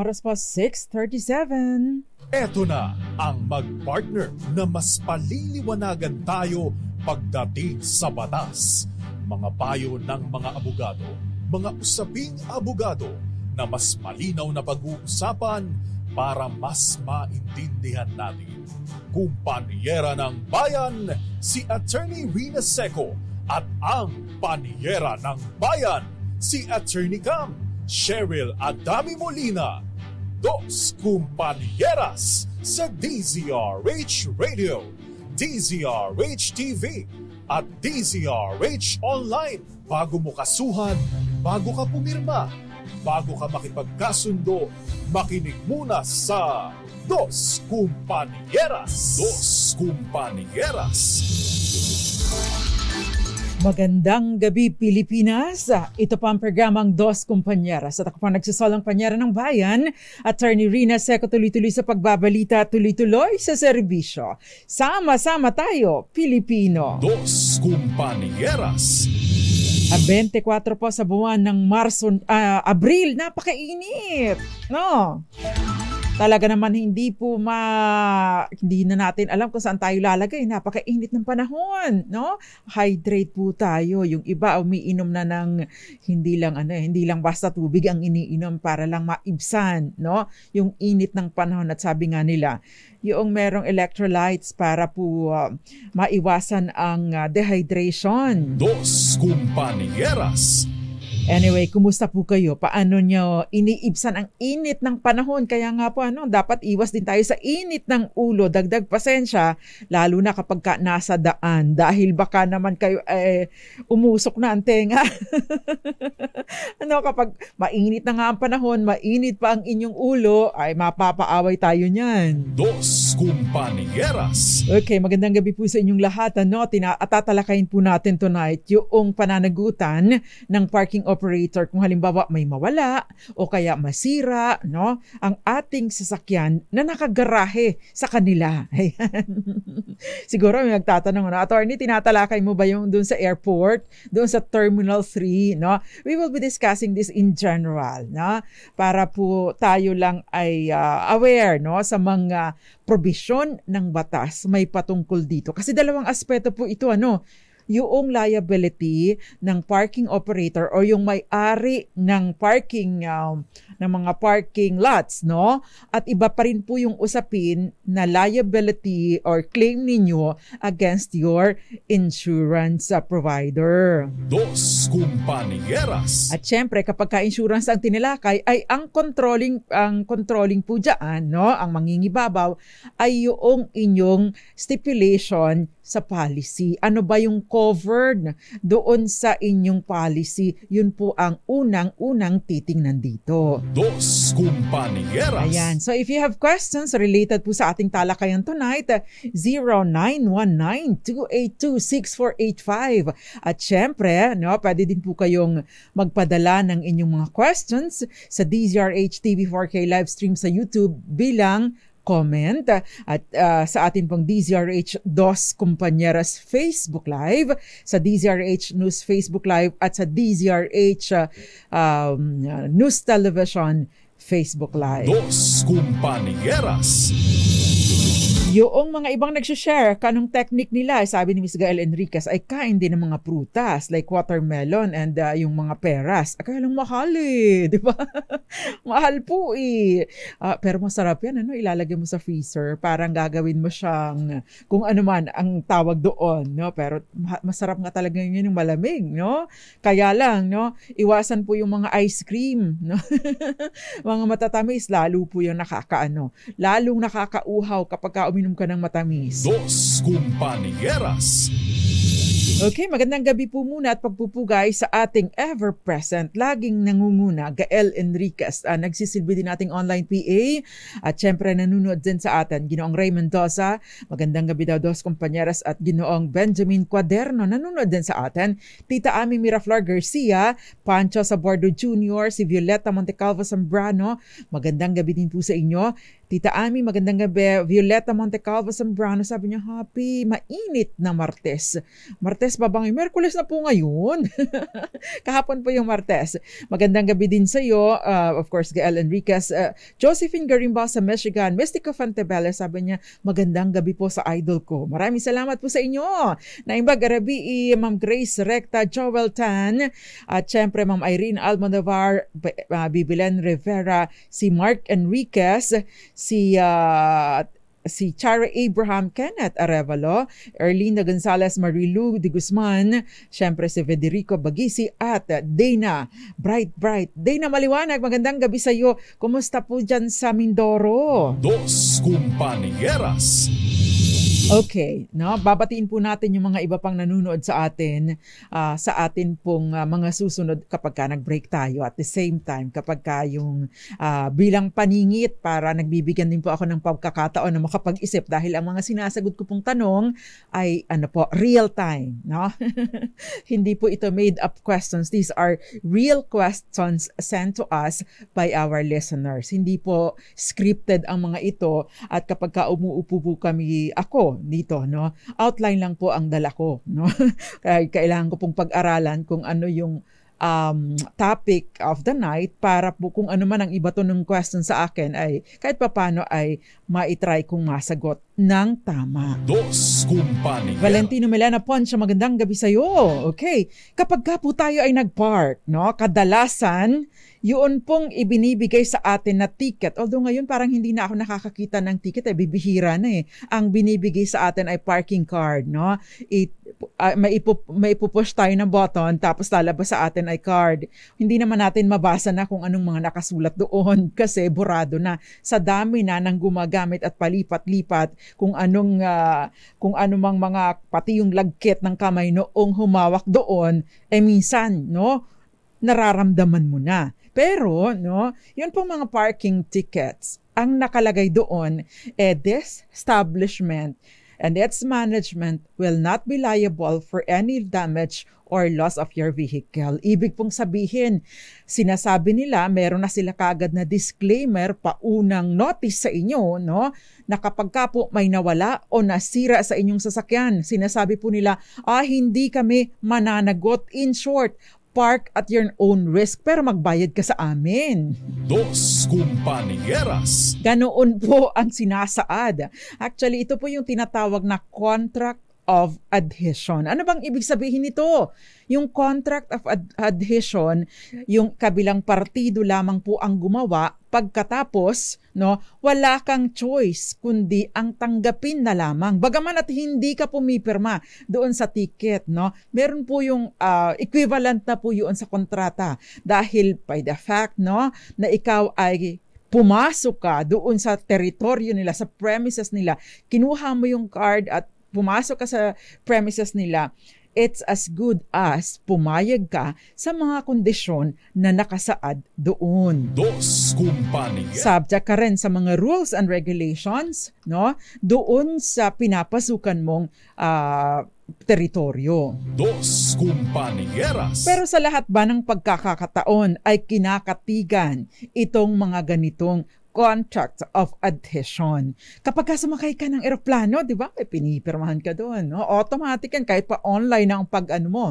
Oras pa 6.37. Eto na ang magpartner na mas paliliwanagan tayo pagdating sa batas. Mga payo ng mga abogado, mga usaping abogado na mas malinaw na pag-uusapan para mas maintindihan natin. Kumpanyera ng Bayan, si Attorney Rina Seco at ang Panyera ng Bayan, si Attorney Cam, Cheryl Adami Molina dos compañeras sa DZRH Radio, DZRH TV at DZRH Online bago mo kasuhan, bago ka pumirma, bago ka makipagkasundo, makinig muna sa Dos Compañeras. Dos Compañeras. Magandang gabi Pilipinas. Ito pa ang programang Dos Kumpanyera sa takapang nagsasalang panyera ng bayan. Attorney Rina Seco tuloy-tuloy sa pagbabalita, tuloy-tuloy sa serbisyo. Sama-sama tayo, Pilipino. Dos Kumpanyeras. A 24 po sa buwan ng Marso, uh, Abril, napakainit. No? talaga naman hindi po ma hindi na natin alam kung saan tayo lalagay. Napakainit ng panahon, no? Hydrate po tayo. Yung iba umiinom na ng hindi lang ano, eh, hindi lang basta tubig ang iniinom para lang maibsan, no? Yung init ng panahon at sabi nga nila, yung merong electrolytes para po uh, maiwasan ang uh, dehydration. Dos Kumpanyeras Anyway, kumusta po kayo? Paano nyo iniibsan ang init ng panahon? Kaya nga po, ano, dapat iwas din tayo sa init ng ulo. Dagdag pasensya, lalo na kapag ka nasa daan. Dahil baka naman kayo eh, umusok na ang tenga. ano, kapag mainit na nga ang panahon, mainit pa ang inyong ulo, ay mapapaaway tayo niyan. Dos Kumpanieras. Okay, magandang gabi po sa inyong lahat. Ano, tina- atatalakayin po natin tonight yung pananagutan ng parking operator kung halimbawa may mawala o kaya masira no ang ating sasakyan na nakagarahe sa kanila. Ayan. Siguro may nagtatanong na, attorney, tinatalakay mo ba yung doon sa airport, doon sa Terminal 3, no? We will be discussing this in general, no? Para po tayo lang ay uh, aware, no, sa mga provision ng batas may patungkol dito. Kasi dalawang aspeto po ito, ano, yung liability ng parking operator or yung may-ari ng parking um, ng mga parking lots, no? At iba pa rin po yung usapin na liability or claim ninyo against your insurance provider. Dos kumpanyeras. At syempre kapag ka-insurance ang tinilakay ay ang controlling ang controlling po diyan, no? Ang mangingibabaw ay yung inyong stipulation sa policy. Ano ba yung covered doon sa inyong policy? Yun po ang unang-unang titingnan dito. Dos Compañeras. Ayan. So if you have questions related po sa ating talakayan tonight, 0919-282-6485. At syempre, no, pwede din po kayong magpadala ng inyong mga questions sa DZRH TV 4K livestream sa YouTube bilang comment ah, at uh, sa atin pong DZRH Dos Kumpanyeras Facebook Live, sa DZRH News Facebook Live at sa DZRH uh, ah, um, News Television Facebook Live. Dos Kumpanyeras! Yung mga ibang nagsishare, kanong technique nila, sabi ni Ms. Gael Enriquez, ay kain din ng mga prutas like watermelon and uh, yung mga peras. lang mahal eh, di ba? mahal po eh. Uh, pero masarap yan, ano? Ilalagay mo sa freezer, parang gagawin mo siyang kung ano man ang tawag doon, no? Pero masarap nga talaga yun yung malamig, no? Kaya lang, no? Iwasan po yung mga ice cream, no? mga matatamis, lalo po yung nakakaano. Lalong nakakauhaw kapag ka uminom ka ng matamis. Dos Kumpanyeras Okay, magandang gabi po muna at pagpupugay sa ating ever-present, laging nangunguna, Gael Enriquez. Uh, nagsisilbi din ating online PA at syempre nanunod din sa atin, Ginoong Raymond Dosa. Magandang gabi daw dos kumpanyeras at Ginoong Benjamin Cuaderno. Nanunod din sa atin, Tita Ami Miraflor Garcia, Pancho Sabordo Jr., si Violeta Montecalvo Zambrano. Magandang gabi din po sa inyo. Tita Ami, magandang gabi. Violeta Montecalvo Zambrano, sabi niya, happy, mainit na Martes. Martes ba bang? Merkules na po ngayon. Kahapon po yung Martes. Magandang gabi din sa iyo. Uh, of course, Gael Enriquez. Uh, Josephine Garimba sa Michigan. Mystico Fantebelle, sabi niya, magandang gabi po sa idol ko. Maraming salamat po sa inyo. Naimbag Arabi, Ma'am Grace Recta, Joel Tan, at syempre Ma'am Irene Almodovar, uh, Bibilen Rivera, si Mark Enriquez, si uh, si Chara Abraham, Kenneth Arevalo, Erlinda Gonzalez Marilu de Guzman, syempre si Federico Bagisi at Dana Bright Bright. Dana Maliwanag, magandang gabi sa iyo. Kumusta po dyan sa Mindoro? Dos Kumpanyeras Okay, no? Babatiin po natin yung mga iba pang nanonood sa atin uh, sa atin pong uh, mga susunod kapag ka nag-break tayo at the same time kapag ka yung uh, bilang paningit para nagbibigyan din po ako ng pagkakataon na makapag-isip dahil ang mga sinasagot ko pong tanong ay ano po, real time, no? Hindi po ito made up questions. These are real questions sent to us by our listeners. Hindi po scripted ang mga ito at kapag ka umuupo po kami, ako, dito, no? Outline lang po ang dala ko, no? Kaya kailangan ko pong pag-aralan kung ano yung um, topic of the night para po kung ano man ang iba to ng question sa akin ay kahit papano ay maitry kong masagot ng tama. Dos Kumpanya. Valentino Milena Poncha, magandang gabi sa'yo. Okay. Kapag ka po tayo ay nag-park, no, kadalasan yun pong ibinibigay sa atin na ticket. Although ngayon parang hindi na ako nakakakita ng ticket, eh, bibihira na eh. Ang binibigay sa atin ay parking card, no? It, uh, ah, maipup, maipupush tayo ng button, tapos lalabas sa atin ay card. Hindi naman natin mabasa na kung anong mga nakasulat doon kasi burado na sa dami na ng gumagamit at palipat-lipat kung anong uh, kung anumang mga pati yung lagkit ng kamay noong humawak doon eh minsan no nararamdaman mo na pero, no, yun pong mga parking tickets, ang nakalagay doon, eh, this establishment and its management will not be liable for any damage or loss of your vehicle. Ibig pong sabihin, sinasabi nila, meron na sila kagad na disclaimer, paunang notice sa inyo, no? Na kapag ka po may nawala o nasira sa inyong sasakyan, sinasabi po nila, ah, hindi kami mananagot. In short, Park at your own risk pero magbayad ka sa amin. Dos kumpanyeras. Ganoon po ang sinasaad. Actually, ito po yung tinatawag na contract of adhesion. Ano bang ibig sabihin nito? Yung contract of ad- adhesion, yung kabilang partido lamang po ang gumawa pagkatapos no? Wala kang choice kundi ang tanggapin na lamang. Bagaman at hindi ka pumipirma doon sa ticket, no? Meron po yung uh, equivalent na po yun sa kontrata dahil by the fact, no, na ikaw ay pumasok ka doon sa teritoryo nila, sa premises nila, kinuha mo yung card at pumasok ka sa premises nila, it's as good as pumayag ka sa mga kondisyon na nakasaad doon. Dos kumpanya. Subject ka rin sa mga rules and regulations no doon sa pinapasukan mong uh, teritoryo. Dos kumpanyeras. Pero sa lahat ba ng pagkakakataon ay kinakatigan itong mga ganitong contract of adhesion. Kapag ka sumakay ka ng eroplano, di ba? May pinipirmahan ka doon. No? Automatic yan. Kahit pa online na ang pag-ano mo.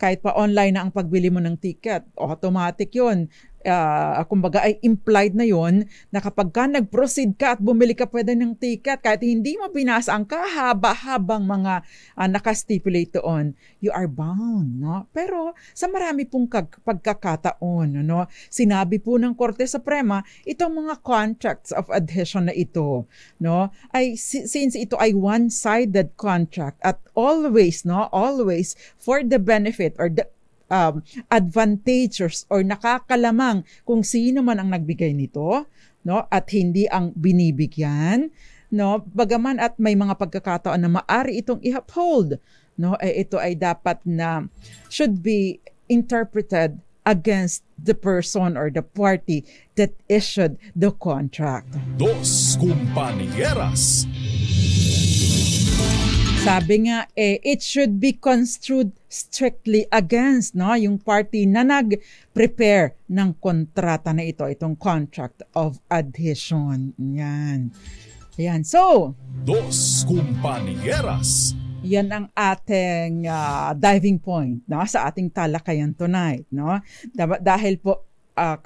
Kahit pa online na ang pagbili mo ng ticket. Automatic yun uh, kumbaga ay implied na yon na kapag ka nag-proceed ka at bumili ka pwede ng ticket kahit hindi mo binasa ang kahaba-habang mga uh, nakastipulate doon, you are bound, no? Pero sa marami pong kag- pagkakataon, no? Sinabi po ng Korte Suprema, itong mga contracts of adhesion na ito, no? Ay since ito ay one-sided contract at always, no? Always for the benefit or the um, advantageous or nakakalamang kung sino man ang nagbigay nito no at hindi ang binibigyan no bagaman at may mga pagkakataon na maari itong i-uphold no eh, ito ay dapat na should be interpreted against the person or the party that issued the contract. Dos Compañeras sabi nga, eh, it should be construed strictly against no yung party na nag-prepare ng kontrata na ito, itong contract of adhesion. Yan. Yan. So, Dos Compañeras yan ang ating uh, diving point no sa ating talakayan tonight no dahil po uh,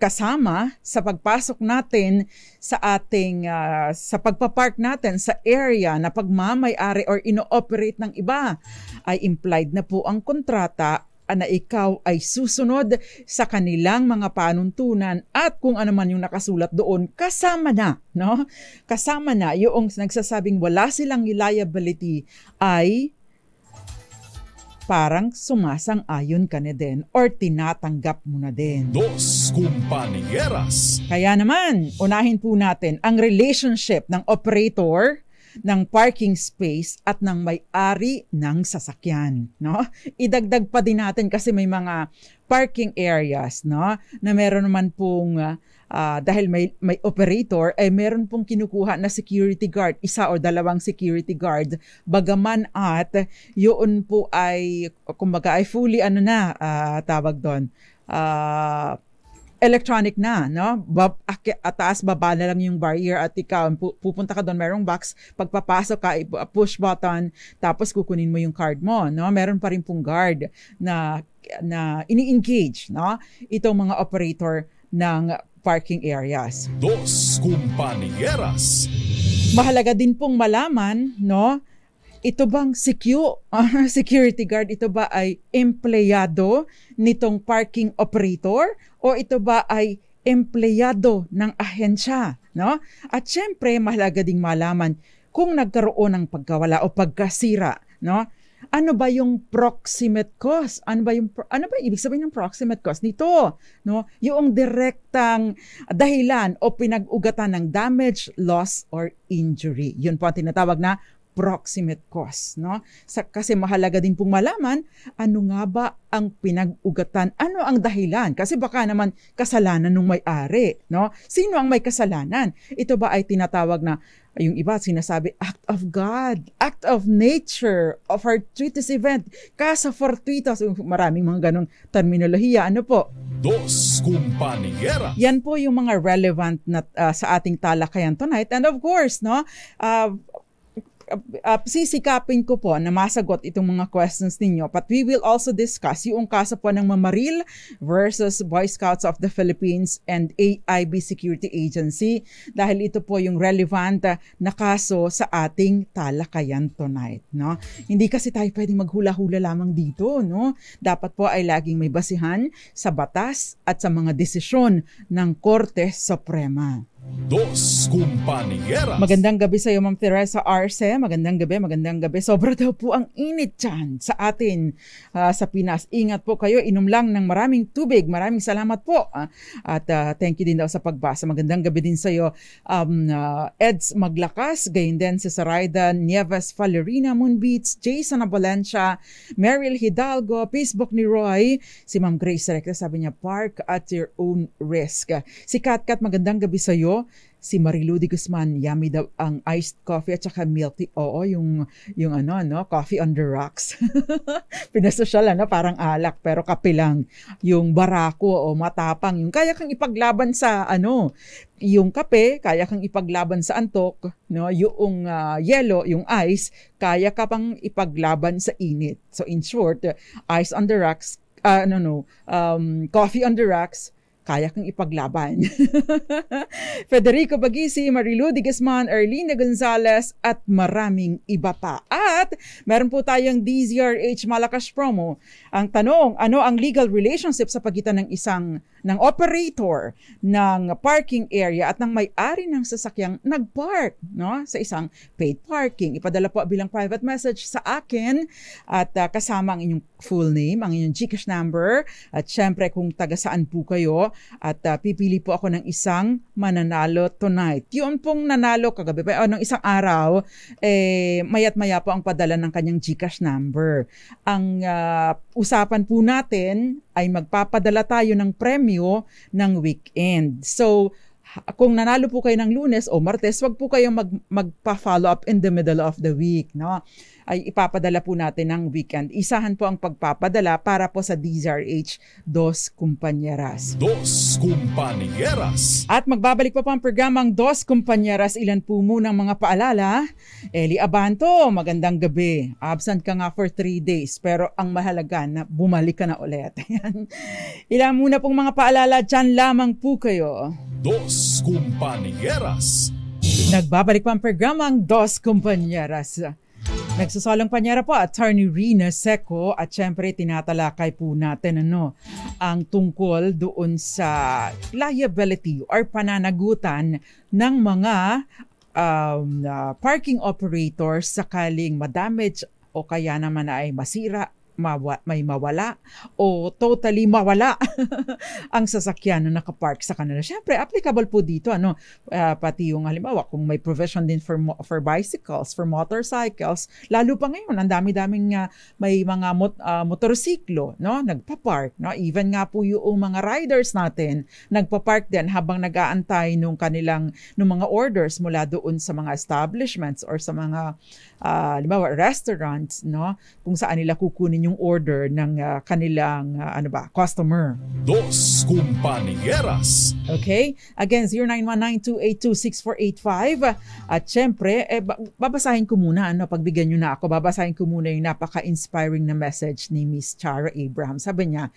kasama sa pagpasok natin sa ating uh, sa pagpapark natin sa area na pagmamay-ari or ino-operate ng iba ay implied na po ang kontrata na ikaw ay susunod sa kanilang mga panuntunan at kung ano man yung nakasulat doon kasama na no kasama na yung nagsasabing wala silang liability ay parang sumasang-ayon ka na din or tinatanggap mo na din. Dos Kumpanyeras Kaya naman, unahin po natin ang relationship ng operator ng parking space at ng may-ari ng sasakyan, no? Idagdag pa din natin kasi may mga parking areas no na meron naman pong uh, dahil may may operator ay eh, meron pong kinukuha na security guard isa o dalawang security guard bagaman at yun po ay kumbaga ay fully ano na uh, tawag doon uh, electronic na, no? Bab, ataas, baba na lang yung barrier at ikaw, pupunta ka doon, merong box, pagpapasok ka, push button, tapos kukunin mo yung card mo, no? Meron pa rin pong guard na na ini-engage no itong mga operator ng parking areas. Dos kumpanyeras. Mahalaga din pong malaman no ito bang secure ah, security guard ito ba ay empleyado nitong parking operator o ito ba ay empleyado ng ahensya no at syempre mahalaga ding malaman kung nagkaroon ng pagkawala o pagkasira no ano ba yung proximate cause? Ano ba yung ano ba ibig sabihin ng proximate cause nito? No? Yung direktang dahilan o pinag-ugatan ng damage, loss or injury. Yun po ang tinatawag na proximate cause, no? Sa, kasi mahalaga din pong malaman ano nga ba ang pinag-ugatan, ano ang dahilan kasi baka naman kasalanan ng may-ari, no? Sino ang may kasalanan? Ito ba ay tinatawag na yung iba sinasabi, act of God, act of nature, of fortuitous event, casa fortuitas. Maraming mga ganong terminolohiya. Ano po? Dos kumpanyera. Yan po yung mga relevant na uh, sa ating talakayan tonight. And of course, no, uh, uh, sisikapin ko po na masagot itong mga questions ninyo. But we will also discuss yung kaso po ng Mamaril versus Boy Scouts of the Philippines and AIB Security Agency dahil ito po yung relevant ah, na kaso sa ating talakayan tonight. No? Hindi kasi tayo pwedeng maghula-hula lamang dito. No? Dapat po ay laging may basihan sa batas at sa mga desisyon ng Korte Suprema. Dos Compañeras. Magandang gabi sa iyo, Ma'am Teresa Arce. Magandang gabi, magandang gabi. Sobra daw po ang init dyan sa atin uh, sa Pinas. Ingat po kayo, inom lang ng maraming tubig. Maraming salamat po. Uh, at uh, thank you din daw sa pagbasa. Magandang gabi din sa iyo, um, uh, Eds Maglakas, gayon din si Sarayda Nieves Valerina Moonbeats, Jason Abalencia, Meryl Hidalgo, Facebook ni Roy, si Ma'am Grace Recta, sabi niya, park at your own risk. Si Kat, magandang gabi sa iyo si Marilu de Guzman, yummy daw ang iced coffee at saka milk tea. Oo, yung, yung ano, no, coffee on the rocks. Pinasosyal, ano, parang alak, pero kape lang. Yung barako o matapang, yung kaya kang ipaglaban sa, ano, yung kape, kaya kang ipaglaban sa antok, no? Yung uh, ah, yellow, yung ice, kaya ka pang ipaglaban sa init. So in short, ice on the rocks, uh, no no, um, coffee on the rocks, kaya kang ipaglaban. Federico Bagisi, Marilu de Guzman, Erlina Gonzalez at maraming iba pa. At meron po tayong DZRH Malakas promo. Ang tanong, ano ang legal relationship sa pagitan ng isang ng operator ng parking area at ng may-ari ng sasakyang nagpark no sa isang paid parking ipadala po bilang private message sa akin at uh, kasama ang inyong full name ang inyong GCash number at syempre kung taga saan po kayo at uh, pipili po ako ng isang mananalo tonight yun pong nanalo kagabi pa oh, isang araw eh mayat maya po ang padala ng kanyang GCash number ang uh, usapan po natin ay magpapadala tayo ng premyo premyo ng weekend. So, kung nanalo po kayo ng lunes o martes, wag po kayong mag, magpa-follow up in the middle of the week. No? ay ipapadala po natin ng weekend. Isahan po ang pagpapadala para po sa DZRH Dos Compañeras. Dos Compañeras! At magbabalik pa po ang programang Dos Kumpanyeras. Ilan po muna mga paalala. Eli Abanto, magandang gabi. Absent ka nga for three days pero ang mahalaga na bumalik ka na ulit. Ilan muna pong mga paalala, dyan lamang po kayo. Dos Kumpanyeras! Nagbabalik pa ang programang Dos Compañeras. Nagsusolong panyera po Attorney Rina Seco at syempre tinatalakay po natin ano ang tungkol doon sa liability or pananagutan ng mga um, uh, parking operators sakaling ma-damage o kaya naman ay masira mawa, may mawala o totally mawala ang sasakyan na nakapark sa kanila. Siyempre, applicable po dito, ano, uh, pati yung halimbawa, kung may provision din for, for bicycles, for motorcycles, lalo pa ngayon, ang dami-daming uh, may mga mot, uh, motorsiklo, no, nagpa-park, no, even nga po yung mga riders natin, nagpa-park din habang nag-aantay nung kanilang, nung mga orders mula doon sa mga establishments or sa mga uh, halimbawa restaurants no kung saan nila kukunin yung order ng uh, kanilang uh, ano ba customer Dos Compañeras Okay again 0919 282 at syempre eh, babasahin ko muna ano pagbigyan niyo na ako babasahin ko muna yung napaka-inspiring na message ni Miss Chara Abraham sabi niya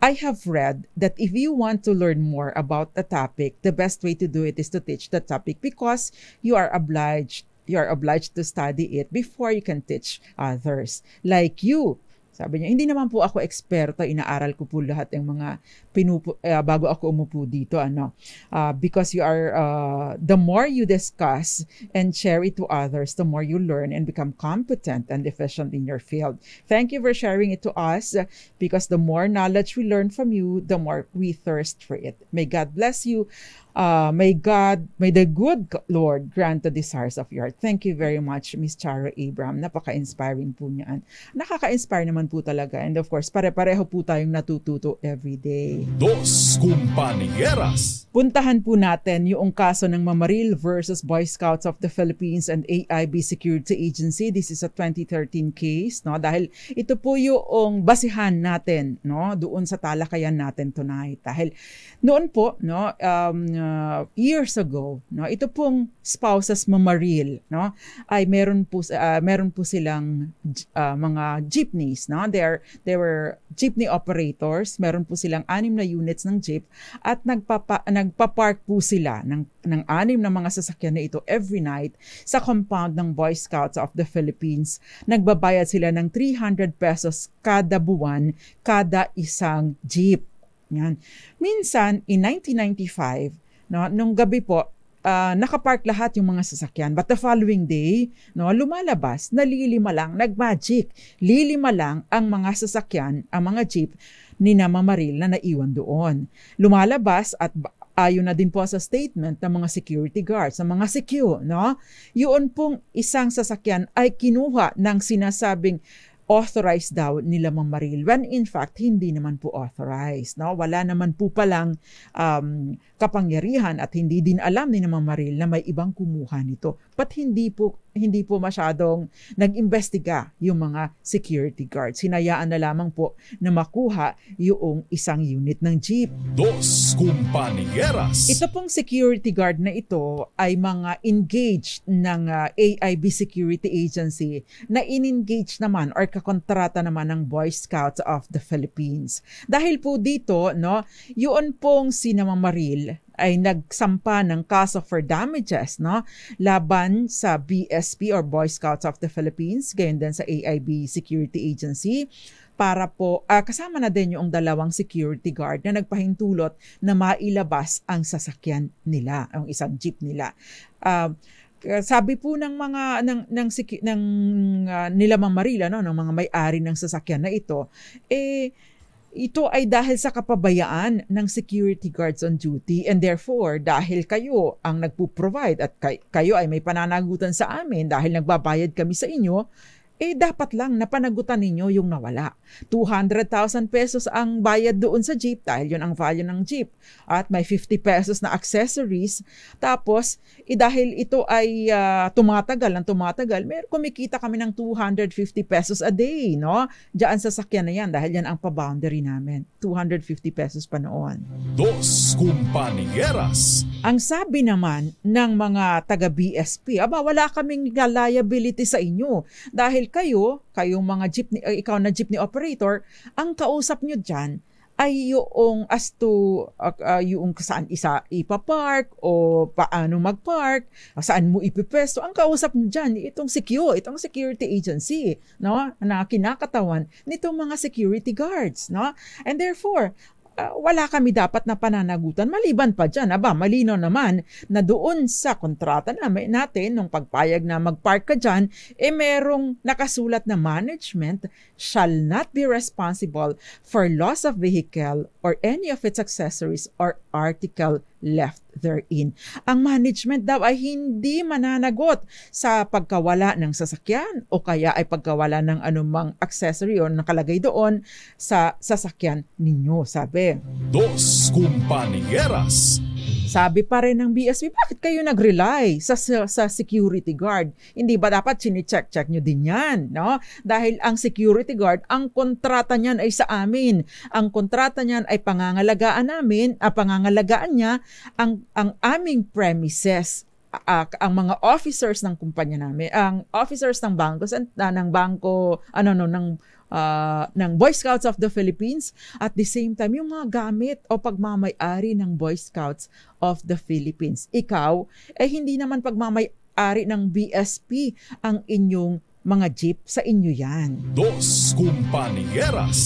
I have read that if you want to learn more about a topic the best way to do it is to teach the topic because you are obliged you are obliged to study it before you can teach others. Like you, sabi niya, hindi naman po ako eksperto, inaaral ko po lahat ng mga pinupo, uh, ah, bago ako umupo dito. Ano? Uh, because you are, uh, the more you discuss and share it to others, the more you learn and become competent and efficient in your field. Thank you for sharing it to us because the more knowledge we learn from you, the more we thirst for it. May God bless you. Uh, may God, may the good Lord grant the desires of your heart. Thank you very much, Miss Charo Abram. Napaka-inspiring po niyan. Nakaka-inspire naman po talaga. And of course, pare-pareho po tayong natututo every day. Dos Compañeras. Puntahan po natin yung kaso ng Mamaril versus Boy Scouts of the Philippines and AIB Security Agency. This is a 2013 case, no? Dahil ito po yung basihan natin, no? Doon sa talakayan natin tonight. Dahil noon po, no, um, uh, years ago, no, ito pong spouses mamaril, no, ay meron po uh, meron po silang uh, mga jeepneys, no. They are they were jeepney operators, meron po silang anim na units ng jeep at nagpapa nagpa-park po sila ng ng anim na mga sasakyan na ito every night sa compound ng Boy Scouts of the Philippines. Nagbabayad sila ng 300 pesos kada buwan kada isang jeep. Yan. Minsan, in 1995, No, nung gabi po, uh, nakapark lahat yung mga sasakyan. But the following day, no, lumalabas, nalilima lang, nagmagic. Lilima lang ang mga sasakyan, ang mga jeep ni Mama Maril na naiwan doon. Lumalabas at ayon na din po sa statement ng mga security guards, ng mga CQ, no? Yun pong isang sasakyan ay kinuha ng sinasabing authorized daw nila Ma'am Maril when in fact hindi naman po authorized no wala naman po palang um, kapangyarihan at hindi din alam ni Mama Maril na may ibang kumuha nito. But hindi po hindi po masyadong nag-imbestiga yung mga security guards. Hinayaan na lamang po na makuha yung isang unit ng jeep. Dos Compañeras. Ito pong security guard na ito ay mga engaged ng uh, AIB Security Agency na in-engage naman or kakontrata naman ng Boy Scouts of the Philippines. Dahil po dito, no, yun pong si Mama Maril ay nagsampa ng kaso for damages no laban sa BSP or Boy Scouts of the Philippines gayon din sa AIB Security Agency para po uh, kasama na din yung dalawang security guard na nagpahintulot na mailabas ang sasakyan nila, ang isang jeep nila. Uh, sabi po ng mga ng ng, ng uh, nila Mamarila no ng mga may-ari ng sasakyan na ito eh ito ay dahil sa kapabayaan ng security guards on duty and therefore dahil kayo ang nagpo-provide at kayo ay may pananagutan sa amin dahil nagbabayad kami sa inyo, eh dapat lang napanagutan ninyo yung nawala. 200,000 pesos ang bayad doon sa jeep dahil yun ang value ng jeep. At may 50 pesos na accessories. Tapos, eh dahil ito ay uh, tumatagal ng tumatagal, mer kumikita kami ng 250 pesos a day, no? Diyan sa sakyan na yan dahil yan ang pa-boundary namin. 250 pesos pa noon. Dos Kumpanyeras. Ang sabi naman ng mga taga-BSP, aba wala kaming liability sa inyo dahil kayo, kayong mga jeepney, uh, ikaw na jeepney operator, ang kausap nyo dyan ay yung as to uh, uh, yung saan isa ipapark o paano magpark, saan mo ipipesto. Ang kausap nyo dyan, itong secure, itong security agency no, na kinakatawan nitong mga security guards. No? And therefore, Ah, wala kami dapat na pananagutan. Maliban pa dyan, aba, malino naman na doon sa kontrata na may natin, nung pagpayag na magpark ka dyan, eh merong nakasulat na management shall not be responsible for loss of vehicle or any of its accessories or article left therein. Ang management daw ay hindi mananagot sa pagkawala ng sasakyan o kaya ay pagkawala ng anumang accessory o nakalagay doon sa sasakyan ninyo, sabi. Dos Kumpanyeras sabi pa rin ng BSP, bakit kayo nag-rely sa, sa, security guard? Hindi ba dapat sinicheck-check nyo din yan? No? Dahil ang security guard, ang kontrata niyan ay sa amin. Ang kontrata niyan ay pangangalagaan namin, ah, pangangalagaan niya ang, ang aming premises uh, ang mga officers ng kumpanya namin, ang officers ng bangko, uh, ng bangko, ano no, ng uh, ng Boy Scouts of the Philippines at the same time yung mga gamit o pagmamay-ari ng Boy Scouts of the Philippines. Ikaw, eh hindi naman pagmamay-ari ng BSP ang inyong mga jeep sa inyo yan. Dos Kumpanyeras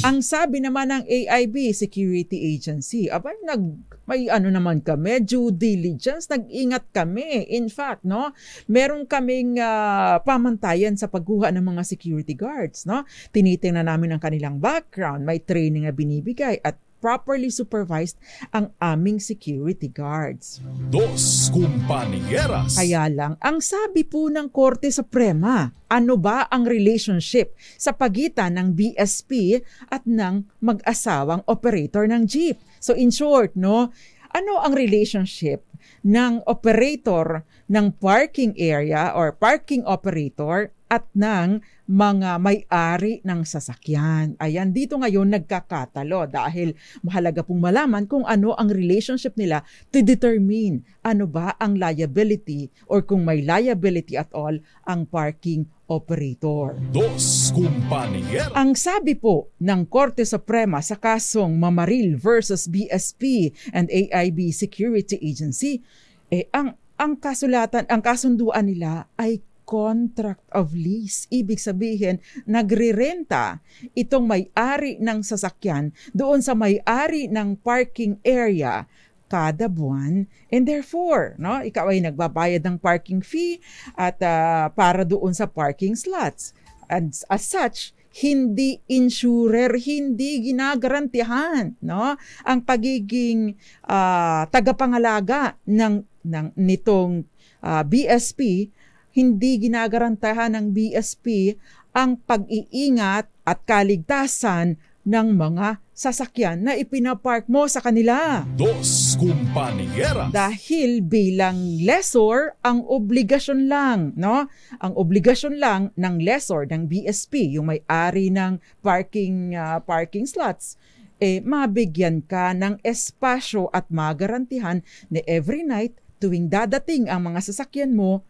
ang sabi naman ng AIB Security Agency, abay nag may ano naman kami, due diligence, nag-ingat kami. In fact, no, meron kaming uh, pamantayan sa pagguha ng mga security guards, no? Tinitingnan namin ang kanilang background, may training na binibigay at properly supervised ang aming security guards. Dos kumpanyeras! Kaya lang, ang sabi po ng Korte Suprema, ano ba ang relationship sa pagitan ng BSP at ng mag-asawang operator ng jeep? So in short, no, ano ang relationship ng operator ng parking area or parking operator at ng mga may-ari ng sasakyan. Ayan, dito ngayon nagkakatalo dahil mahalaga pong malaman kung ano ang relationship nila to determine ano ba ang liability or kung may liability at all ang parking operator. Dos kumpanyero. Ang sabi po ng Korte Suprema sa kasong Mamaril versus BSP and AIB Security Agency, eh ang ang kasulatan, ang kasunduan nila ay contract of lease. Ibig sabihin, nagrirenta itong may-ari ng sasakyan doon sa may-ari ng parking area kada buwan. And therefore, no, ikaw ay nagbabayad ng parking fee at uh, para doon sa parking slots. And as such, hindi insurer, hindi ginagarantihan, no? Ang pagiging uh, tagapangalaga ng ng nitong uh, ah, BSP hindi ginagarantihan ng BSP ang pag-iingat at kaligtasan ng mga sasakyan na ipinapark mo sa kanila. Dos kumpanyera. Dahil bilang lessor, ang obligasyon lang, no? Ang obligasyon lang ng lessor ng BSP, yung may-ari ng parking uh, parking slots eh mabigyan ka ng espasyo at magarantihan na every night tuwing dadating ang mga sasakyan mo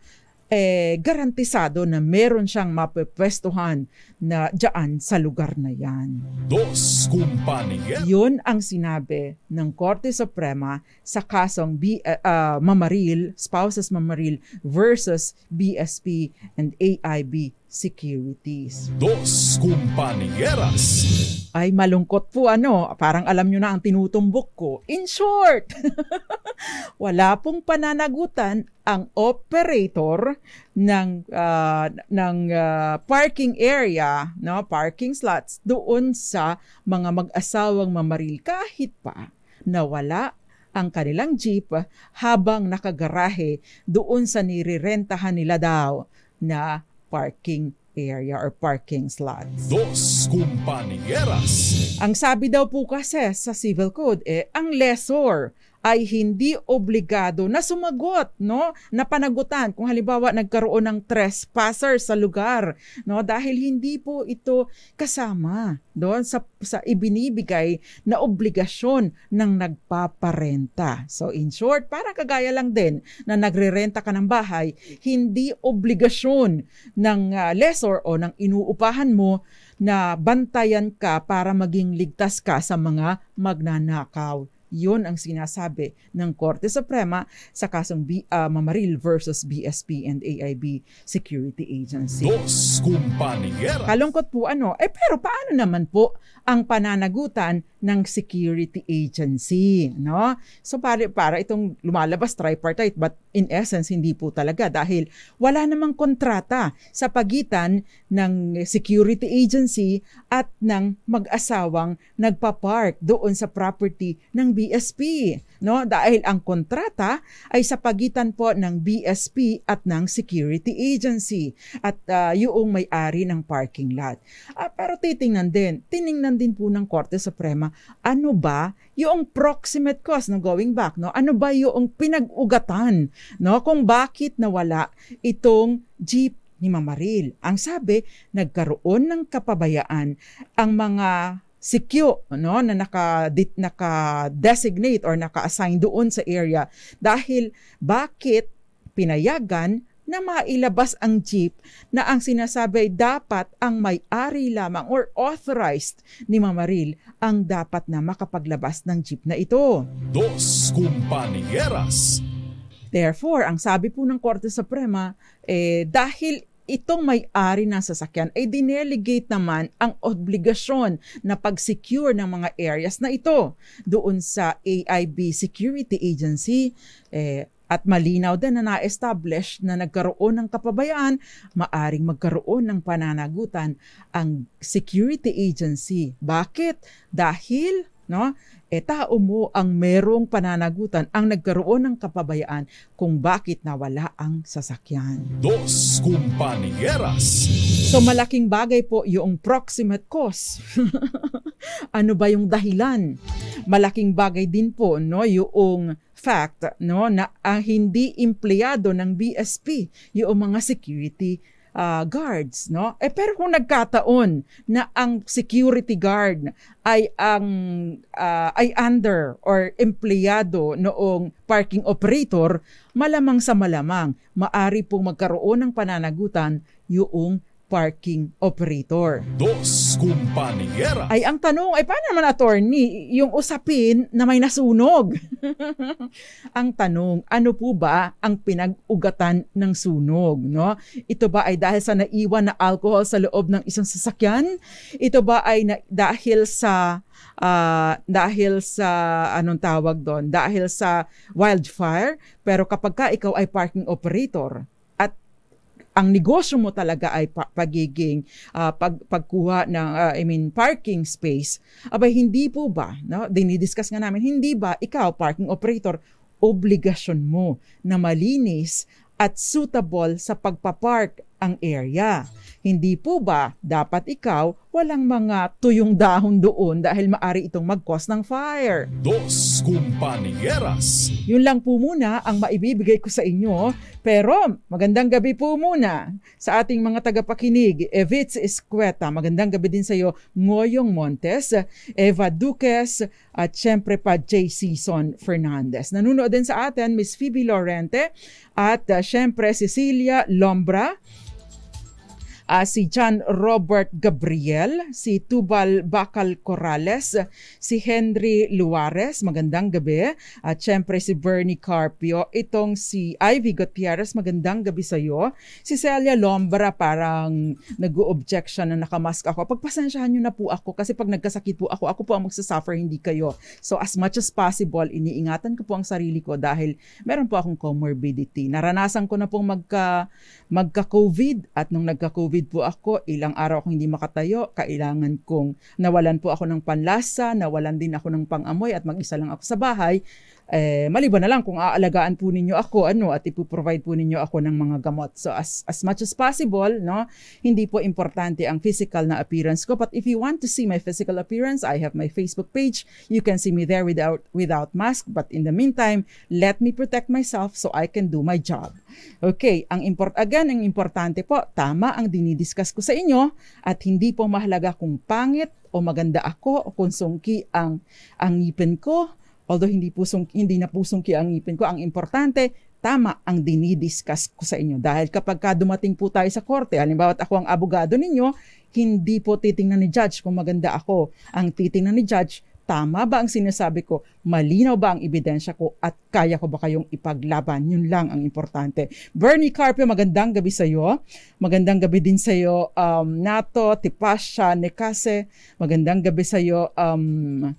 eh, garantisado na meron siyang mapepwestuhan na dyan sa lugar na yan. Dos kumpanya. Yun ang sinabi ng Korte Suprema sa kasong B, uh, eh, ah, Mamaril, Spouses Mamaril versus BSP and AIB Securities. Dos Compañeras ay malungkot po ano, parang alam nyo na ang tinutumbok ko. In short, wala pong pananagutan ang operator ng uh, ng uh, parking area, no, parking slots doon sa mga mag-asawang mamaril kahit pa na wala ang kanilang jeep habang nakagarahe doon sa nirerentahan nila daw na parking area or parking slots. Dos Compañeras Ang sabi daw po kasi sa civil code, eh, ang lessor ay hindi obligado na sumagot, no? Na panagutan kung halimbawa nagkaroon ng trespasser sa lugar, no? Dahil hindi po ito kasama doon sa sa ibinibigay na obligasyon ng nagpaparenta. So in short, parang kagaya lang din na nagrerenta ka ng bahay, hindi obligasyon ng uh, lessor o ng inuupahan mo na bantayan ka para maging ligtas ka sa mga magnanakaw. Yun ang sinasabi ng Korte Suprema sa kasong B, uh, Mamaril versus BSP and AIB Security Agency. Dos kumpanyera. Kalungkot po ano. Eh pero paano naman po ang pananagutan ng security agency, no? So para para itong lumalabas tripartite but in essence, hindi po talaga dahil wala namang kontrata sa pagitan ng security agency at ng mag-asawang nagpa-park doon sa property ng BSP. No? Dahil ang kontrata ay sa pagitan po ng BSP at ng security agency at uh, ah, yung may-ari ng parking lot. Uh, pero titingnan din, tiningnan din po ng Korte Suprema ano ba yung proximate cause, no, going back, no, ano ba yung pinag-ugatan no, kung bakit nawala itong jeep ni Mamaril. Ang sabi, nagkaroon ng kapabayaan ang mga secure no na naka dit, naka designate or naka-assign doon sa area dahil bakit pinayagan na mailabas ang jeep na ang sinasabi dapat ang may-ari lamang or authorized ni Mamaril ang dapat na makapaglabas ng jeep na ito. Dos Compañeras Therefore, ang sabi po ng Korte Suprema, eh, dahil itong may-ari ng sasakyan ay dinelegate naman ang obligasyon na pag-secure ng mga areas na ito doon sa AIB Security Agency. Eh, at malinaw din na na-establish na nagkaroon ng kapabayaan, maaring magkaroon ng pananagutan ang security agency. Bakit? Dahil no? E tao mo ang merong pananagutan ang nagkaroon ng kapabayaan kung bakit nawala ang sasakyan. Dos Kumpanyeras So malaking bagay po yung proximate cause. ano ba yung dahilan? Malaking bagay din po no yung fact no na ang ah, hindi empleyado ng BSP yung mga security uh, guards no eh pero kung nagkataon na ang security guard ay ang uh, ay under or empleyado noong parking operator malamang sa malamang maari pong magkaroon ng pananagutan yung parking operator. Dos kumpanyera. Ay, ang tanong, ay paano naman attorney yung usapin na may nasunog? ang tanong, ano po ba ang pinag-ugatan ng sunog? No? Ito ba ay dahil sa naiwan na alcohol sa loob ng isang sasakyan? Ito ba ay na- dahil sa uh, dahil sa anong tawag doon, dahil sa wildfire, pero kapag ka ikaw ay parking operator, ang negosyo mo talaga ay pa- pagiging uh, pag pagkuha ng uh, I mean parking space abay hindi po ba no dinidiscuss nga namin hindi ba ikaw parking operator obligasyon mo na malinis at suitable sa pagpapark ang area. Hindi po ba dapat ikaw walang mga tuyong dahon doon dahil maari itong mag-cause ng fire? Dos Kumpanyeras Yun lang po muna ang maibibigay ko sa inyo. Pero magandang gabi po muna sa ating mga tagapakinig. Evitz Escueta, magandang gabi din sa iyo. Ngoyong Montes, Eva Duques, at syempre pa J.C. Son Fernandez. Nanunood din sa atin Miss Phoebe Lorente at uh, syempre Cecilia Lombra uh, si John Robert Gabriel, si Tubal Bacal Corrales, si Henry Luares, magandang gabi, at syempre si Bernie Carpio, itong si Ivy Gutierrez, magandang gabi sa iyo, si Celia Lombra, parang nag-o-object siya na nakamask ako. Pagpasensyahan niyo na po ako kasi pag nagkasakit po ako, ako po ang magsasuffer, hindi kayo. So as much as possible, iniingatan ko po ang sarili ko dahil meron po akong comorbidity. Naranasan ko na pong magka, magka-COVID at nung nagka-COVID COVID po ako, ilang araw akong hindi makatayo, kailangan kong nawalan po ako ng panlasa, nawalan din ako ng pangamoy at mag-isa lang ako sa bahay, eh, maliban na lang kung aalagaan po ninyo ako ano at ipo-provide po ninyo ako ng mga gamot. So as as much as possible, no, hindi po importante ang physical na appearance ko, but if you want to see my physical appearance, I have my Facebook page. You can see me there without without mask, but in the meantime, let me protect myself so I can do my job. Okay, ang import again, ang importante po, tama ang dinidiscuss ko sa inyo at hindi po mahalaga kung pangit o maganda ako o kung sungki ang ang ngipin ko Although hindi, po sung, hindi na po sungki ang ngipin ko, ang importante, tama ang dinidiscuss ko sa inyo. Dahil kapag ka dumating po tayo sa korte, halimbawa at ako ang abogado ninyo, hindi po titingnan ni judge kung maganda ako. Ang titingnan ni judge, tama ba ang sinasabi ko? Malinaw ba ang ebidensya ko? At kaya ko ba kayong ipaglaban? Yun lang ang importante. Bernie Carpio, magandang gabi sa iyo. Magandang gabi din sa iyo, um, Nato, Tipasha, Nekase. Magandang gabi sa iyo, um,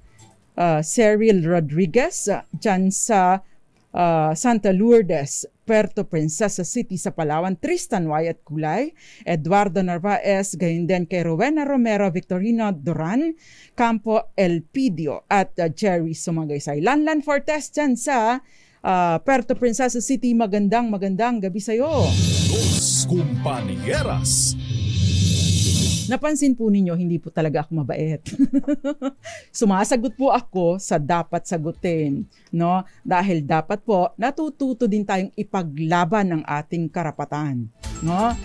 uh, Cyril Rodriguez uh, dyan sa uh, Santa Lourdes, Puerto Princesa City sa Palawan, Tristan Wyatt Kulay, Eduardo Narvaez, gayon din kay Rowena Romero, Victorino Duran, Campo Elpidio at uh, Jerry Sumagaysay. Lanlan Fortes dyan sa uh, Puerto Princesa City, magandang magandang gabi sa iyo. Los Compañeras Napansin po ninyo, hindi po talaga ako mabait. Sumasagot po ako sa dapat sagutin. No? Dahil dapat po, natututo din tayong ipaglaban ng ating karapatan. No?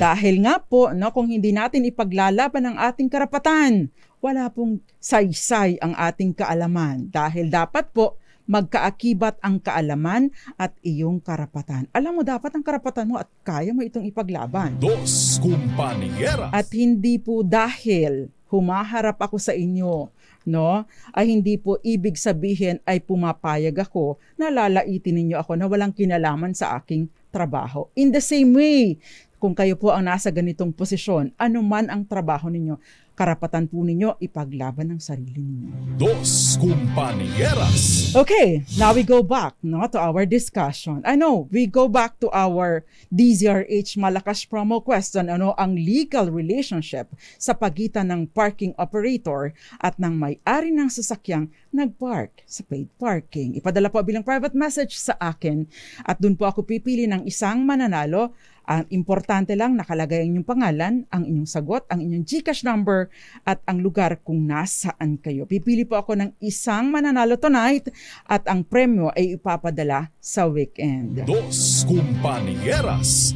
Dahil nga po, no, kung hindi natin ipaglalaban ang ating karapatan, wala pong saysay ang ating kaalaman. Dahil dapat po, magkaakibat ang kaalaman at iyong karapatan. Alam mo dapat ang karapatan mo at kaya mo itong ipaglaban. Dos kumpanyeras. At hindi po dahil humaharap ako sa inyo no? Ay hindi po ibig sabihin ay pumapayag ako na lalaitin ninyo ako na walang kinalaman sa aking trabaho. In the same way, kung kayo po ang nasa ganitong posisyon, anuman ang trabaho ninyo, karapatan po ninyo ipaglaban ang sarili ninyo. Dos Compañeras. Okay, now we go back no, to our discussion. I know, we go back to our DZRH Malakas promo question, ano ang legal relationship sa pagitan ng parking operator at ng may-ari ng sasakyang nagpark sa paid parking. Ipadala po bilang private message sa akin at dun po ako pipili ng isang mananalo ang importante lang nakalagay ang inyong pangalan, ang inyong sagot, ang inyong GCash number at ang lugar kung nasaan kayo. Pipili po ako ng isang mananalo tonight at ang premyo ay ipapadala sa weekend. Dos Compañeras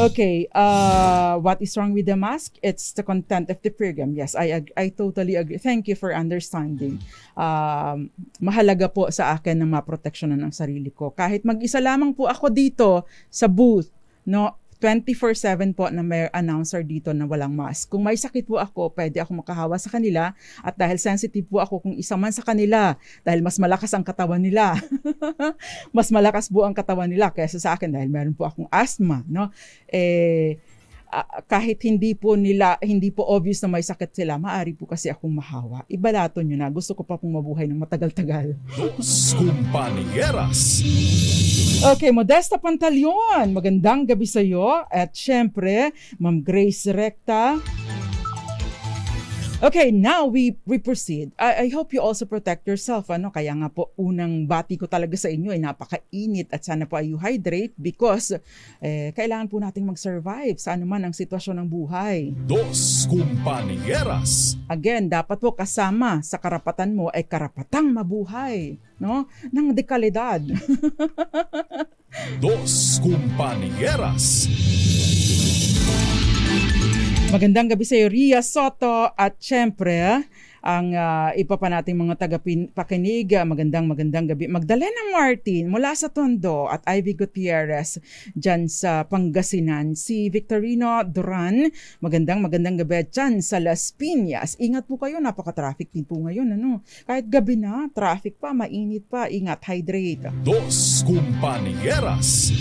Okay, uh, what is wrong with the mask? It's the content of the program. Yes, I, I totally agree. Thank you for understanding. Um, mahalaga po sa akin na maproteksyonan ang sarili ko. Kahit mag-isa lamang po ako dito sa booth, no 24/7 po na may announcer dito na walang mask. Kung may sakit po ako, pwede ako makahawa sa kanila at dahil sensitive po ako kung isa man sa kanila dahil mas malakas ang katawan nila. mas malakas po ang katawan nila kaysa sa akin dahil meron po akong asthma, no? Eh uh, kahit hindi po nila, hindi po obvious na may sakit sila, maari po kasi akong mahawa. Ibalaton nyo na. Gusto ko pa pong mabuhay ng matagal-tagal. Skumpanyeras! Okay, Modesta Pantaleon, magandang gabi sa iyo. At syempre, Ma'am Grace Recta. Okay, now we, we proceed. I, I hope you also protect yourself. Ano? Kaya nga po, unang bati ko talaga sa inyo ay napakainit at sana po ay you hydrate because eh, kailangan po nating mag-survive sa anuman ang sitwasyon ng buhay. Dos Compañeras. Again, dapat po kasama sa karapatan mo ay karapatang mabuhay. No? Nang dekalidad. Dos Compañeras. Magandang gabi sa iyo, Ria Soto. At syempre, ang uh, iba pa nating mga tagapakinig. Ah, magandang magandang gabi. Magdalena Martin mula sa Tondo at Ivy Gutierrez dyan sa Pangasinan. Si Victorino Duran, magandang magandang gabi dyan sa Las Piñas. Ingat po kayo, napaka-traffic din po ngayon. Ano? Kahit gabi na, traffic pa, mainit pa, ingat, hydrate. Dos Compañeras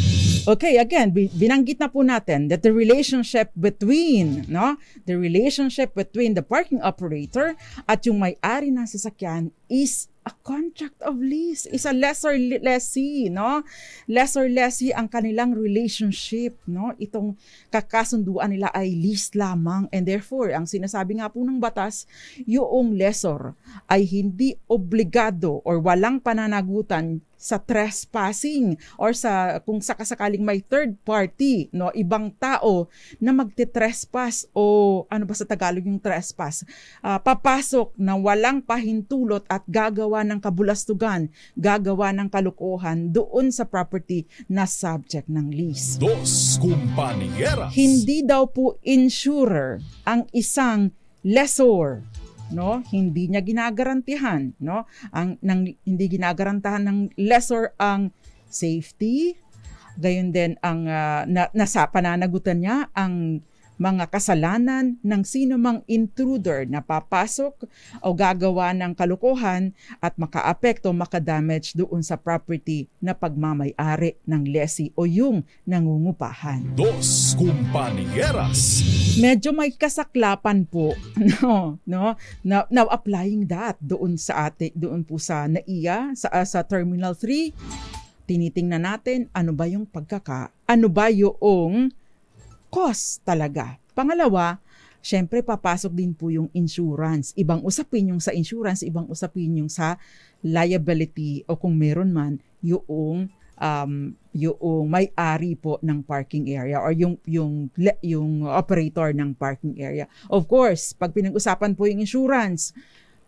Okay, again, binanggit na po natin that the relationship between, no? The relationship between the parking operator at yung may-ari ng sasakyan is a contract of lease. Is a lesser lessee, no? Lesser lessee ang kanilang relationship, no? Itong kakasunduan nila ay lease lamang. And therefore, ang sinasabi nga po ng batas, yung lessor ay hindi obligado or walang pananagutan sa trespassing or sa kung sakasakaling may third party, no, ibang tao na magte-trespass o ano ba sa Tagalog yung trespass, uh, papasok na walang pahintulot at gagawa ng kabulastugan, gagawa ng kalukuhan doon sa property na subject ng lease. Dos kumpanieras. Hindi daw po insurer ang isang lessor no hindi niya ginagarantihan no ang nang, hindi ginagarantahan ng lessor ang safety gayon din ang uh, na, nasa pananagutan niya ang mga kasalanan ng sinumang intruder na papasok o gagawa ng kalukuhan at makaapekto, makadamage doon sa property na pagmamayari ng lessee o yung nangungupahan. Dos Kumpanyeras Medyo may kasaklapan po no, no, now, now applying that doon sa atin, doon po sa NAIA, sa, uh, sa Terminal 3, tinitingnan natin ano ba yung pagkaka, ano ba yung cost talaga. Pangalawa, syempre papasok din po yung insurance. Ibang usapin yung sa insurance, ibang usapin yung sa liability o kung meron man yung um, yung may-ari po ng parking area or yung yung yung operator ng parking area. Of course, pag pinag-usapan po yung insurance,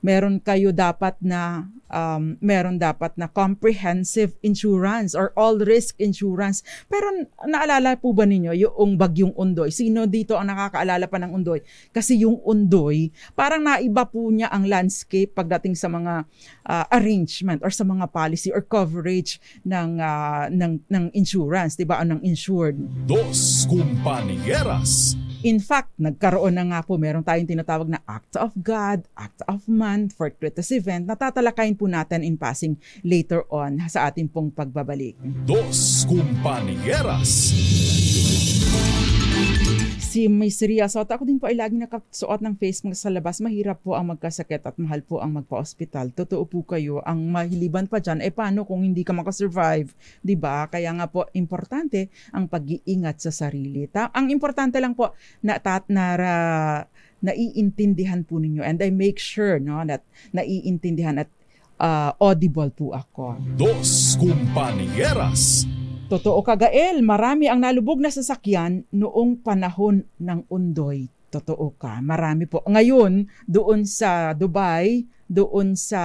meron kayo dapat na um, meron dapat na comprehensive insurance or all risk insurance. Pero naalala po ba ninyo yung bagyong Undoy? Sino dito ang nakakaalala pa ng Undoy? Kasi yung Undoy, parang naiba po niya ang landscape pagdating sa mga uh, arrangement or sa mga policy or coverage ng uh, ng ng insurance, 'di ba? Ang ng insured. Dos Compañeras In fact, nagkaroon na nga po, meron tayong tinatawag na Act of God, Act of Man for this event na tatalakayin po natin in passing later on sa ating pong pagbabalik. Dos Kumpanyeras kasi may seryoso at ako din po ay laging nakasuot ng face mask sa labas. Mahirap po ang magkasakit at mahal po ang magpa-ospital. Totoo po kayo. Ang mahiliban pa dyan, eh paano kung hindi ka makasurvive? ba diba? Kaya nga po, importante ang pag-iingat sa sarili. Ta- ang importante lang po, na, tat, na, naiintindihan po ninyo. And I make sure no, that naiintindihan at uh, audible po ako. Dos Kumpanyeras Totoo ka Gael, marami ang nalubog na sasakyan noong panahon ng Undoy. Totoo ka, marami po. Ngayon, doon sa Dubai, doon sa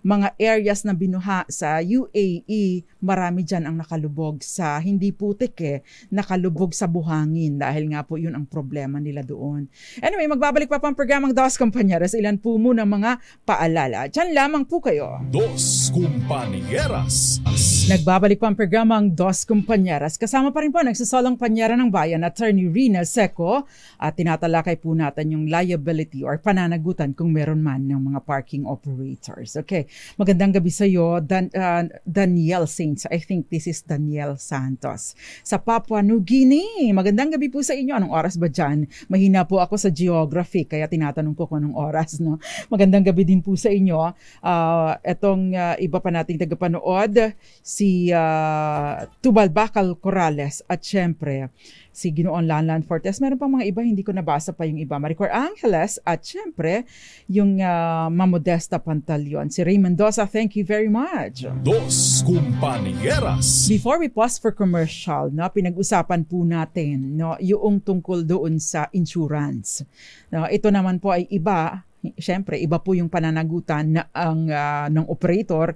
mga areas na binuha sa UAE, marami dyan ang nakalubog sa hindi putik eh, nakalubog sa buhangin dahil nga po yun ang problema nila doon. Anyway, magbabalik pa pang programang Dos Companyeras, ilan po muna mga paalala. Diyan lamang po kayo. Dos Companyeras. Nagbabalik pa ang programang Dos Companyeras. Kasama pa rin po nagsasalang panyera ng bayan, Attorney Rina Seco, at tinatalakay po natin yung liability or pananagutan kung meron man ng mga park parking operators. Okay. Magandang gabi sa iyo, Dan, uh, Daniel Saints. I think this is Daniel Santos. Sa Papua New Guinea, magandang gabi po sa inyo. Anong oras ba dyan? Mahina po ako sa geography, kaya tinatanong ko kung anong oras. No? Magandang gabi din po sa inyo. Uh, etong uh, iba pa nating tagapanood, si uh, Tubal Bacal Corrales at syempre si Ginoon Lanlan Fortes. Meron pang mga iba, hindi ko nabasa pa yung iba. Maricor Angeles at syempre yung uh, Mamodesta Pantaleon. Si Ray Mendoza, thank you very much. Dos Kumpanyeras. Before we pause for commercial, no, pinag-usapan po natin no, yung tungkol doon sa insurance. No, ito naman po ay iba syempre iba po yung pananagutan na ang uh, ng operator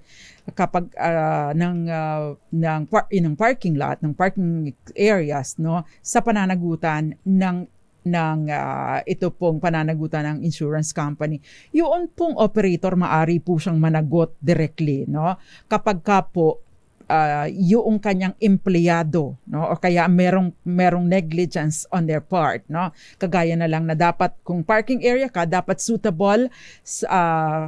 kapag uh, ng uh, ng par- eh, ng parking lot ng parking areas no sa pananagutan ng ng uh, ito pong pananagutan ng insurance company. Yun pong operator maari po siyang managot directly no kapag ka po uh, yung kanyang empleyado no o kaya merong merong negligence on their part no kagaya na lang na dapat kung parking area ka dapat suitable sa uh,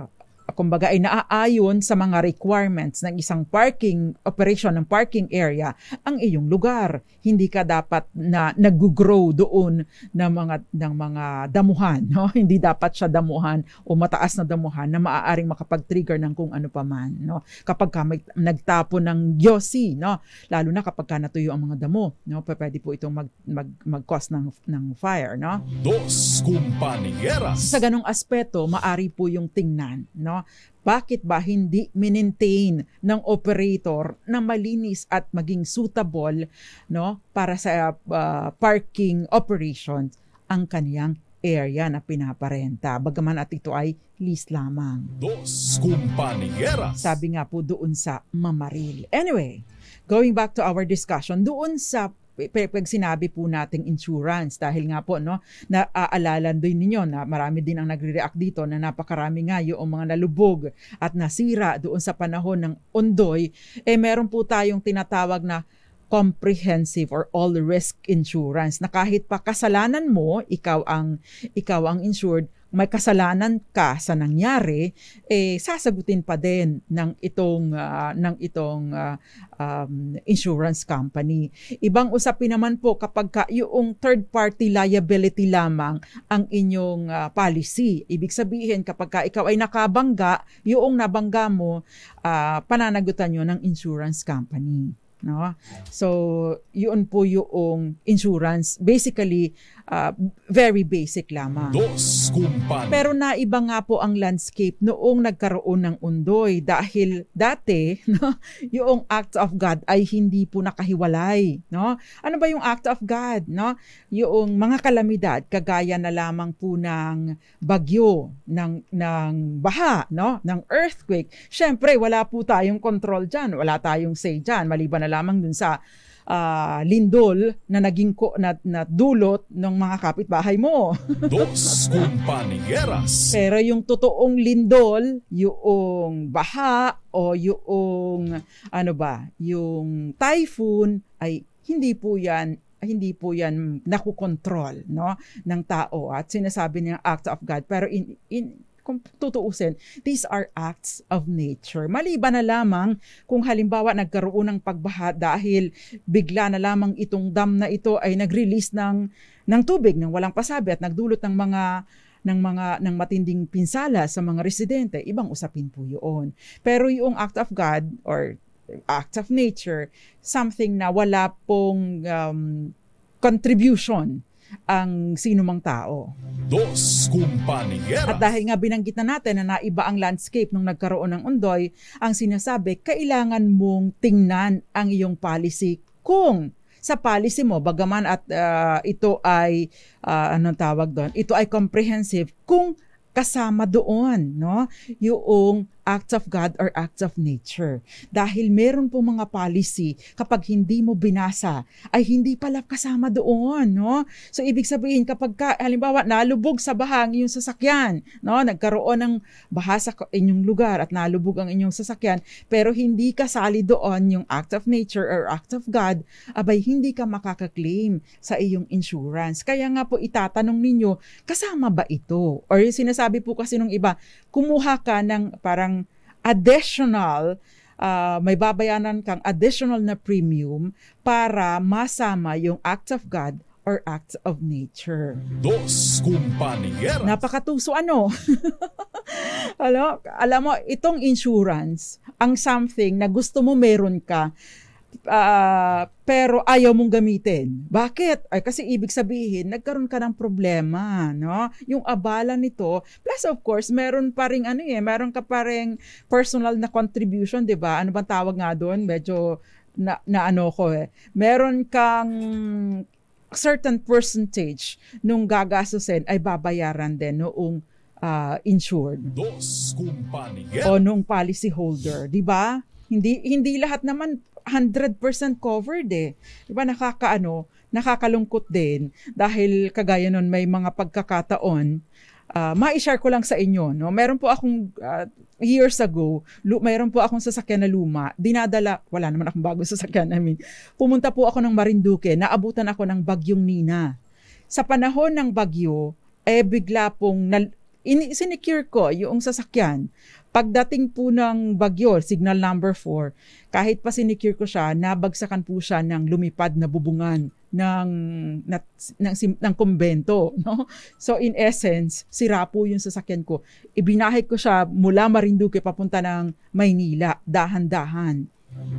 Ah, kumbaga ay naaayon sa mga requirements ng isang parking operation ng parking area ang iyong lugar. Hindi ka dapat na nag-grow doon ng mga ng mga damuhan, no? Hindi dapat siya damuhan o mataas na damuhan na maaaring makapag-trigger ng kung ano paman, no? Kapag ka may, nagtapon ng yosi, no? Lalo na kapag ka natuyo ang mga damo, no? Pwede po itong mag mag mag-cause ng ng fire, no? Dos kumpanyera. Sa ganong aspeto, maari po yung tingnan, no? no? Bakit ba hindi maintain ng operator na malinis at maging suitable no para sa uh, parking operations ang kaniyang area na pinaparenta. Bagaman at ito ay lease lamang. Dos kumpanyeras. Sabi nga po doon sa Mamaril. Anyway, going back to our discussion, doon sa pag sinabi po nating insurance dahil nga po no naaalala din ninyo na marami din ang nagre-react dito na napakarami nga yung mga nalubog at nasira doon sa panahon ng Ondoy eh meron po tayong tinatawag na comprehensive or all risk insurance na kahit pa kasalanan mo ikaw ang ikaw ang insured may kasalanan ka sa nangyari, eh sasagutin pa din ng itong uh, ng itong uh, um, insurance company. Ibang usapin naman po kapag ka yung third party liability lamang ang inyong uh, policy. Ibig sabihin kapag ka ikaw ay nakabangga, yung nabangga mo uh, pananagutan 'yon ng insurance company no so yun po yung insurance basically uh, very basic lamang. Dos, Pero naiba nga po ang landscape noong nagkaroon ng undoy dahil dati no, yung act of God ay hindi po nakahiwalay, no? Ano ba yung act of God, no? Yung mga kalamidad kagaya na lamang po ng bagyo, ng ng baha, no, ng earthquake. Syempre, wala po tayong control diyan, wala tayong say diyan maliban na lamang dun sa uh, lindol na naging ko, na, na dulot ng mga kapitbahay mo. Dos Compañeras. Pero yung totoong lindol, yung baha o yung ano ba, yung typhoon ay hindi po yan hindi po yan nakukontrol no ng tao at sinasabi niya act of God pero in, in kung tutuusin, these are acts of nature. Maliban na lamang kung halimbawa nagkaroon ng pagbaha dahil bigla na lamang itong dam na ito ay nag-release ng ng tubig nang walang pasabi at nagdulot ng mga ng mga ng matinding pinsala sa mga residente, ibang usapin po 'yon. Pero yung act of God or act of nature, something na wala pong um, contribution ang sinumang tao. Dos Kumpanyera. At dahil nga binanggit na natin na naiba ang landscape nung nagkaroon ng Undoy, ang sinasabi, kailangan mong tingnan ang iyong policy kung sa policy mo bagaman at uh, ito ay uh, anong tawag doon ito ay comprehensive kung kasama doon no yung act of God or acts of nature. Dahil meron po mga policy, kapag hindi mo binasa, ay hindi pala kasama doon, no? So, ibig sabihin, kapag ka, halimbawa, nalubog sa bahang yung sasakyan, no? Nagkaroon ng baha sa inyong lugar at nalubog ang inyong sasakyan, pero hindi kasali doon yung act of nature or act of God, abay, hindi ka makakaklaim sa iyong insurance. Kaya nga po, itatanong ninyo, kasama ba ito? Or yung sinasabi po kasi nung iba, kumuha ka ng parang additional Uh, may babayanan kang additional na premium para masama yung act of God or acts of nature. Dos kumpanyeras. Napakatuso ano. Hello, alam mo itong insurance, ang something na gusto mo meron ka uh, pero ayaw mong gamitin. Bakit? Ay, kasi ibig sabihin, nagkaroon ka ng problema, no? Yung abala nito, plus of course, meron pa rin ano eh, meron ka pa rin personal na contribution, di ba? Ano bang tawag nga doon? Medyo na, na ano ko eh. Meron kang certain percentage nung gagastusin ay babayaran din noong uh, insured. Dos kumpanya. O nung policy holder, di ba? Hindi hindi lahat naman 100% covered eh. Diba nakakaano, nakakalungkot din dahil kagaya nun may mga pagkakataon uh, ma-share ko lang sa inyo no meron po akong uh, years ago lu- meron po akong sasakyan na luma dinadala wala naman akong bagong sasakyan I mean pumunta po ako ng Marinduque naabutan ako ng bagyong Nina sa panahon ng bagyo eh bigla pong na- in- sinecure ko yung sasakyan Pagdating po ng bagyo, signal number 4, kahit pa sinicure ko siya, nabagsakan po siya ng lumipad na bubungan ng na, ng, ng, ng kumbento, no? So in essence, sira po yung sasakyan ko. Ibinahe ko siya mula Marinduque papunta ng Maynila, dahan-dahan.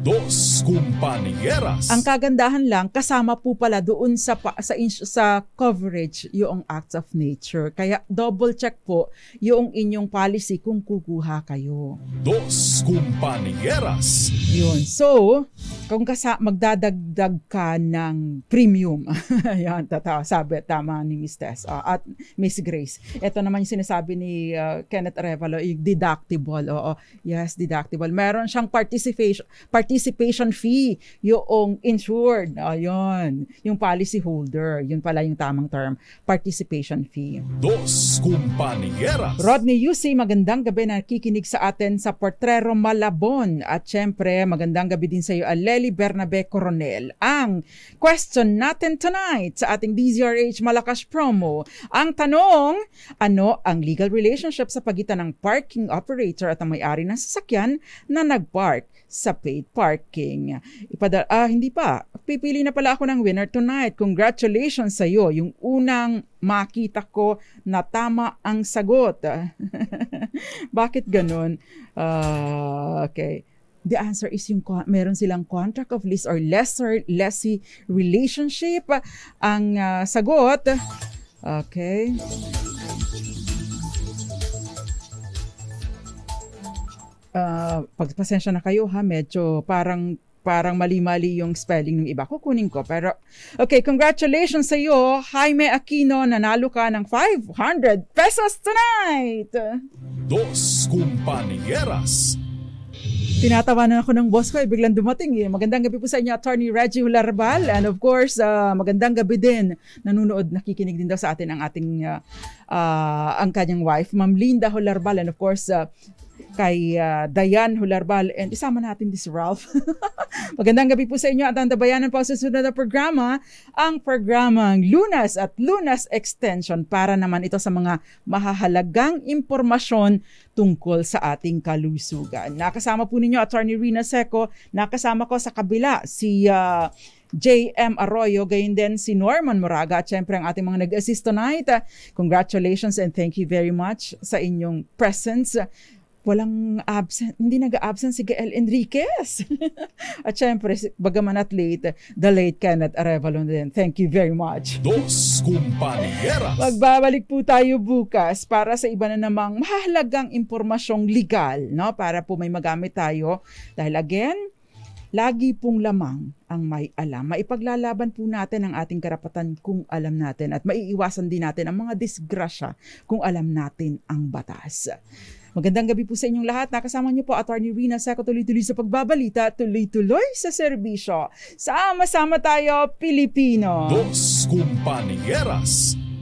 Dos Compañeras. Ang kagandahan lang, kasama po pala doon sa, sa, sa coverage yung acts of nature. Kaya double check po yung inyong policy kung kukuha kayo. Dos Compañeras. Yun. So, kung kasa magdadagdag ka ng premium, yan, tata, sabi, tama ni Miss Tess uh, at Miss Grace. Ito naman yung sinasabi ni uh, Kenneth Revalo, yung deductible. Oo, yes, deductible. Meron siyang participation participation fee yung insured. Ayun, yung policy holder. Yun pala yung tamang term, participation fee. Dos Kumpanyeras. Rodney Yusi, magandang gabi na kikinig sa atin sa Portrero Malabon. At syempre, magandang gabi din sa iyo, Aleli Bernabe Coronel. Ang question natin tonight sa ating DZRH Malakas promo, ang tanong, ano ang legal relationship sa pagitan ng parking operator at ang may-ari ng sasakyan na nagpark sa paid parking. Ipadala, ah, hindi pa. Pipili na pala ako ng winner tonight. Congratulations sa iyo. Yung unang makita ko na tama ang sagot. Bakit ganun? Uh, okay. The answer is yung meron silang contract of lease or lesser lessee relationship. Ang uh, sagot, okay. uh, pagpasensya na kayo ha, medyo parang parang mali-mali yung spelling ng iba. Kukunin ko. Pero, okay, congratulations sa iyo, Jaime Aquino. Nanalo ka ng 500 pesos tonight! Dos Compañeras Tinatawanan ako ng boss ko, eh, biglang dumating. Eh. Magandang gabi po sa inyo, Attorney Reggie Larval. And of course, uh, magandang gabi din. Nanunood, nakikinig din daw sa atin ang ating, uh, uh, ang kanyang wife, Ma'am Linda Hularbal. And of course, uh, kay uh, Dayan Hularbal and isama natin si Ralph. Magandang gabi po sa inyo at ang dabayanan po sa sunod na programa, ang programang Lunas at Lunas Extension para naman ito sa mga mahahalagang impormasyon tungkol sa ating kalusugan. Nakasama po ninyo Attorney Rina Seco, nakasama ko sa kabila si uh, ah, JM Arroyo, gayon din si Norman Moraga at syempre ang ating mga nag-assist tonight. Congratulations and thank you very much sa inyong presence walang absent, hindi nag-absent si Gael Enriquez. at syempre, bagaman at late, the late Kenneth Arevalo din. Thank you very much. Dos Compañeras. Magbabalik po tayo bukas para sa iba na namang mahalagang impormasyong legal, no? Para po may magamit tayo. Dahil again, Lagi pong lamang ang may alam. Maipaglalaban po natin ang ating karapatan kung alam natin at maiiwasan din natin ang mga disgrasya kung alam natin ang batas. Magandang gabi po sa inyong lahat. Nakasama niyo po Attorney Rina sa Katuloy-tuloy sa pagbabalita, tuloy-tuloy sa serbisyo. Sama-sama tayo, Pilipino. Dos Compañeras